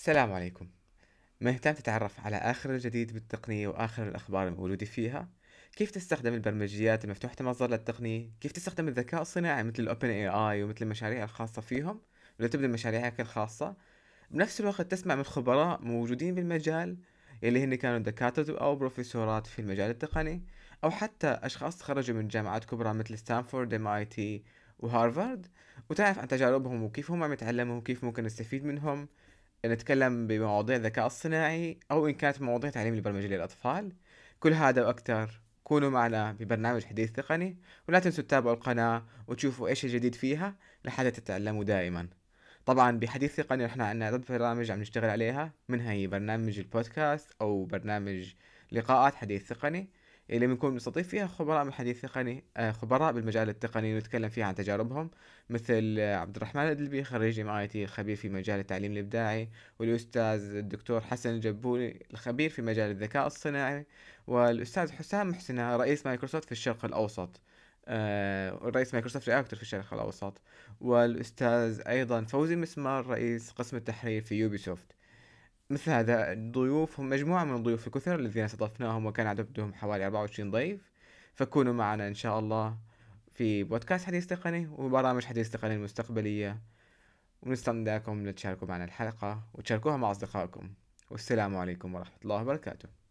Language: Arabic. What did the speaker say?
السلام عليكم مهتم تتعرف على آخر الجديد بالتقنية وآخر الأخبار الموجودة فيها كيف تستخدم البرمجيات المفتوحة المصدر للتقنية كيف تستخدم الذكاء الصناعي مثل الأوبن اي اي ومثل المشاريع الخاصة فيهم ولا تبدأ مشاريعك الخاصة بنفس الوقت تسمع من خبراء موجودين بالمجال يلي هن كانوا دكاترة أو بروفيسورات في المجال التقني أو حتى أشخاص تخرجوا من جامعات كبرى مثل ستانفورد ام اي تي وهارفارد وتعرف عن تجاربهم وكيف هم عم يتعلموا وكيف ممكن نستفيد منهم نتكلم بمواضيع الذكاء الصناعي أو إن كانت مواضيع تعليم البرمجة للأطفال كل هذا وأكثر كونوا معنا ببرنامج حديث تقني ولا تنسوا تتابعوا القناة وتشوفوا إيش الجديد فيها لحتى تتعلموا دائما طبعا بحديث تقني احنا عندنا عدد برامج عم نشتغل عليها منها هي برنامج البودكاست أو برنامج لقاءات حديث تقني اللي بنكون بنستضيف فيها خبراء من الحديث التقني آه، خبراء بالمجال التقني ونتكلم فيها عن تجاربهم مثل آه، عبد الرحمن الدلبي خريج ام اي تي خبير في مجال التعليم الابداعي والاستاذ الدكتور حسن الجبوني الخبير في مجال الذكاء الصناعي والاستاذ حسام محسنه رئيس مايكروسوفت في الشرق الاوسط آه، رئيس مايكروسوفت رياكتور في الشرق الاوسط والاستاذ ايضا فوزي مسمار رئيس قسم التحرير في يوبيسوفت مثل هذا الضيوف هم مجموعة من الضيوف الكثر الذين استضفناهم وكان عددهم حوالي 24 ضيف فكونوا معنا إن شاء الله في بودكاست حديث تقني وبرامج حديث تقني المستقبلية ونستنداكم لتشاركوا معنا الحلقة وتشاركوها مع أصدقائكم والسلام عليكم ورحمة الله وبركاته